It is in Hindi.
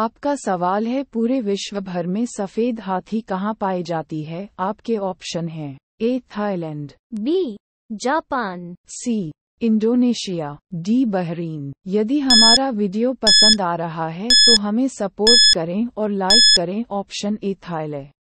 आपका सवाल है पूरे विश्व भर में सफेद हाथी कहाँ पाई जाती है आपके ऑप्शन है A Thailand B Japan C Indonesia D Bahrain यदि हमारा वीडियो पसंद आ रहा है तो हमें सपोर्ट करें और लाइक करें ऑप्शन ए थाईलैंड